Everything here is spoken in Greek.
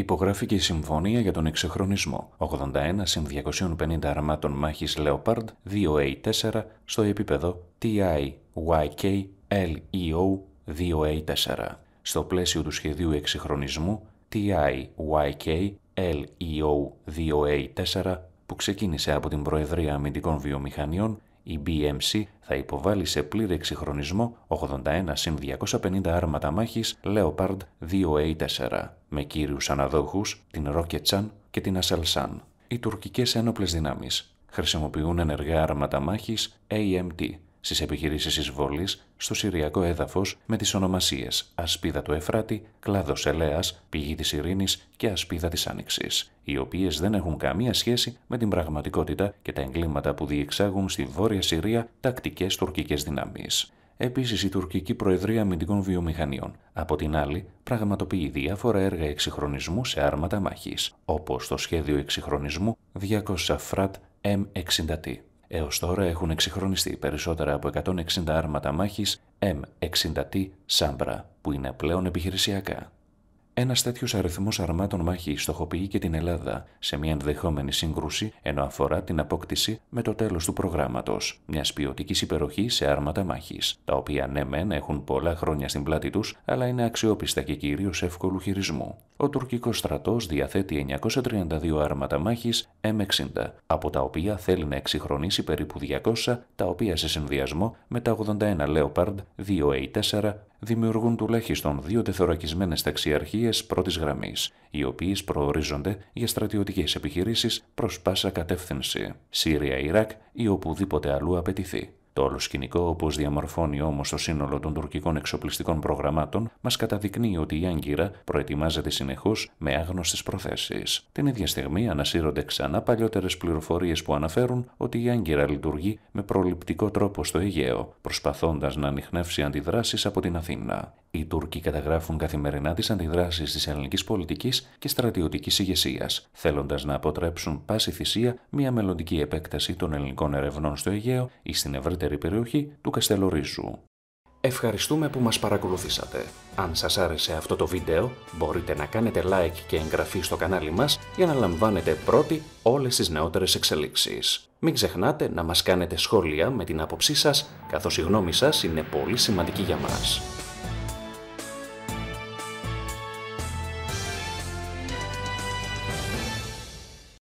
υπογράφηκε η Συμφωνία για τον Εξεχρονισμό 81 συν 250 αρμάτων μάχης Leopard 2A4 στο επιπεδο TIYKLEO 2A4 στο πλαίσιο του σχεδίου TIYKLEO 2A4 που ξεκίνησε από την Προεδρία Αμυντικών Βιομηχανιών η BMC θα υποβάλει σε πλήρη εξυγχρονισμό 81 συν 250 άρματα μάχης Leopard 2A4 με κύριους αναδόχους την Ρόκετσαν και την Ασελσάν. Οι τουρκικές ένοπλες δυνάμεις χρησιμοποιούν ενεργά άρματα μάχης AMT στις επιχειρήσεις εισβόλης στο Συριακό έδαφος με τις ονομασίες Ασπίδα του Εφράτη, Κλάδος Ελέας, Πηγή της Ειρήνης και Ασπίδα της Άνοιξης, οι οποίες δεν έχουν καμία σχέση με την πραγματικότητα και τα εγκλήματα που διεξάγουν στη Βόρεια Συρία τακτικές τουρκικές δυνάμεις. Επίσης, η τουρκική Προεδρία Αμυντικών Βιομηχανιών, από την άλλη, πραγματοποιεί διάφορα έργα εξυγχρονισμού σε άρματα μάχης, όπως το σχέδιο εξυγχρονισμού 200 Frat M60T. Έως τώρα έχουν εξυγχρονιστεί περισσότερα από 160 άρματα μάχης M60T Σάμπρα, που είναι πλέον επιχειρησιακά. Ένας τέτοιος αριθμός αρμάτων μάχη στοχοποιεί και την Ελλάδα σε μια ενδεχόμενη σύγκρουση, ενώ αφορά την απόκτηση με το τέλος του προγράμματος μιας ποιοτικής υπεροχής σε άρματα μάχης, τα οποία ναι, μεν έχουν πολλά χρόνια στην πλάτη τους, αλλά είναι αξιόπιστα και κυρίως εύκολου χειρισμού. Ο τουρκικός στρατός διαθέτει 932 άρματα μάχης, M60, από τα οποία θέλει να εξυγχρονίσει περίπου 200, τα οποία σε συνδυασμό με τα 81 Leopard 2A4 δημιουργούν τουλάχιστον δύο τεθωρακισμένες ταξιαρχίες πρώτης γραμμής, οι οποίες προορίζονται για στρατιωτικές επιχειρήσεις προς πάσα κατεύθυνση, Σύρια-Ιράκ ή οπουδήποτε αλλού απαιτηθεί. Το όλο σκηνικό, όπως διαμορφώνει όμως το σύνολο των τουρκικών εξοπλιστικών προγραμμάτων, μας καταδεικνύει ότι η Άγκυρα προετοιμάζεται συνεχώς με άγνωστες προθέσεις. Την ίδια στιγμή ανασύρονται ξανά παλιότερες πληροφορίες που αναφέρουν ότι η Άγκυρα λειτουργεί με προληπτικό τρόπο στο Αιγαίο, προσπαθώντας να ανοιχνεύσει αντιδράσεις από την Αθήνα. Οι Τούρκοι καταγράφουν καθημερινά τις αντιδράσεις της ελληνικής πολιτικής και στρατιωτικής ηγεσίας, θέλοντας να αποτρέψουν πάση θυσία μια μελλοντική επέκταση των ελληνικών ερευνών στο Αιγαίο ή στην ευρύτερη περιοχή του Καστελορίζου. Ευχαριστούμε που μας παρακολουθήσατε. Αν σας άρεσε αυτό το βίντεο, μπορείτε να κάνετε like και εγγραφή στο κανάλι μας για να λαμβάνετε πρώτοι όλες τις νεότερες εξελίξεις. Μην ξεχνάτε να μας κάνετε σχόλια με την άποψή σας, καθώς η γνώμη σας είναι πολύ σημαντική για μας.